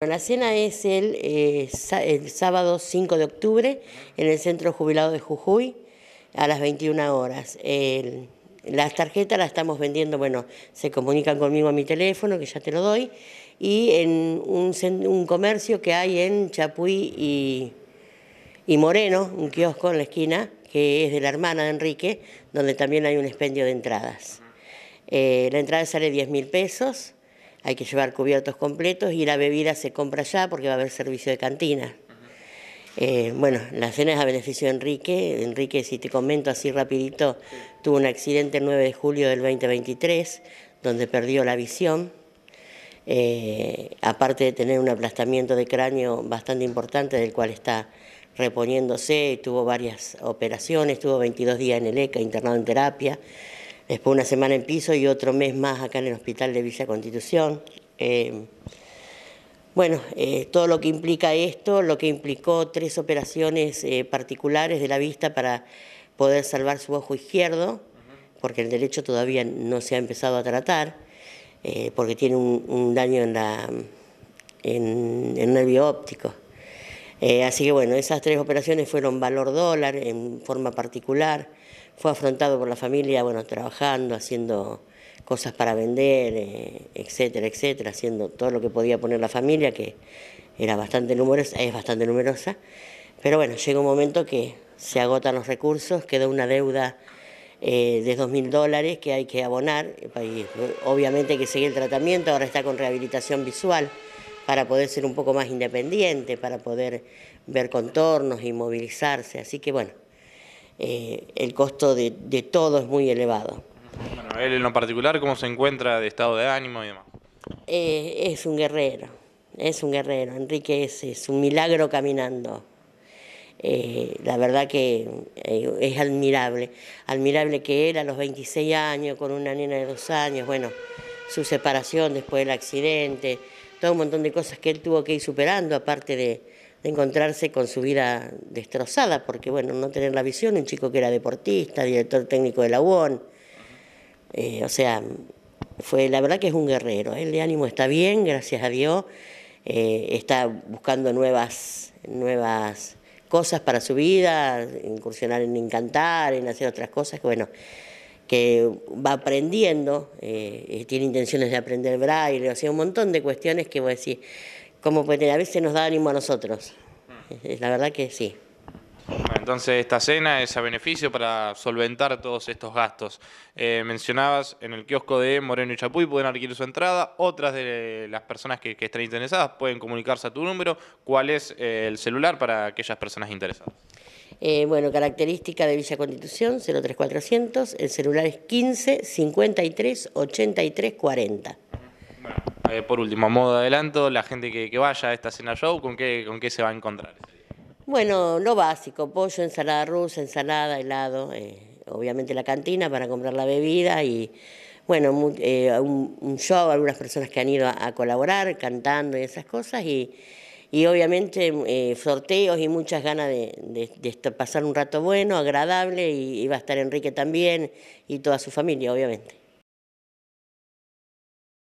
La cena es el, eh, sábado 5 de octubre en el Centro Jubilado de Jujuy a las 21 horas. las tarjetas las estamos vendiendo, bueno, se comunican conmigo a mi teléfono, que ya te lo doy, y en un, comercio que hay en Chapuy y, Moreno, un kiosco en la esquina, que es de la hermana de Enrique, donde también hay un expendio de entradas. Eh, la entrada sale 10 mil pesos hay que llevar cubiertos completos y la bebida se compra ya porque va a haber servicio de cantina. Eh, bueno, la cena es a beneficio de Enrique. Enrique, si te comento así rapidito, tuvo un accidente el 9 de julio del 2023, donde perdió la visión. Eh, aparte de tener un aplastamiento de cráneo bastante importante, del cual está reponiéndose, tuvo varias operaciones, tuvo 22 días en el ECA, internado en terapia. Después una semana en piso y otro mes más acá en el hospital de Villa Constitución. Eh, bueno, eh, todo lo que implica esto, lo que implicó tres operaciones eh, particulares de la vista para poder salvar su ojo izquierdo, porque el derecho todavía no se ha empezado a tratar, porque tiene un, daño en, la, en, nervio óptico. así que bueno, esas tres operaciones fueron valor dólar en forma particular fue afrontado por la familia, bueno, trabajando, haciendo cosas para vender, eh, etcétera, etcétera, haciendo todo lo que podía poner la familia, que era bastante numerosa, es bastante numerosa. Pero bueno, llega un momento que se agotan los recursos, queda una deuda eh, de 2.000 dólares que hay que abonar, obviamente que seguir el tratamiento, ahora está con rehabilitación visual para poder ser un poco más independiente, para poder ver contornos y movilizarse. Así que bueno, eh, el costo de, todo es muy elevado. Bueno, él en lo particular, ¿cómo se encuentra de estado de ánimo y demás? Eh, es un guerrero, es un guerrero. Enrique es, un milagro caminando. Eh, la verdad que es admirable, admirable que él a los 26 años, con una nena de dos años, bueno, su separación después del accidente, todo un montón de cosas que él tuvo que ir superando, aparte de, de encontrarse con su vida destrozada, porque bueno, no tener la visión, un chico que era deportista, director técnico de la UON, eh, o sea, fue la verdad que es un guerrero, él ¿eh? de ánimo está bien, gracias a Dios, eh, está buscando nuevas, nuevas cosas para su vida, incursionar en encantar, en hacer otras cosas, que bueno, que va aprendiendo, tiene intenciones de aprender braille, o sea, un montón de cuestiones que voy a decir como pues, a veces nos da ánimo a nosotros. Eh, la verdad que sí. entonces esta cena es a beneficio para solventar todos estos gastos. Eh, mencionabas en el kiosco de Moreno y Chapuy pueden adquirir su entrada, otras de las personas que, estén interesadas pueden comunicarse a tu número. ¿Cuál es eh, el celular para aquellas personas interesadas? bueno, característica de Villa Constitución, 03400, el celular es 15 53 83 40. Eh, por último, modo adelanto, la gente que, vaya a esta cena show, ¿con qué, se va a encontrar? Bueno, lo básico, pollo, ensalada rusa, ensalada, helado, eh, obviamente la cantina para comprar la bebida y bueno, eh, un, show, algunas personas que han ido a, colaborar cantando y esas cosas y, obviamente sorteos y muchas ganas de, pasar un rato bueno, agradable y va a estar Enrique también y toda su familia, obviamente.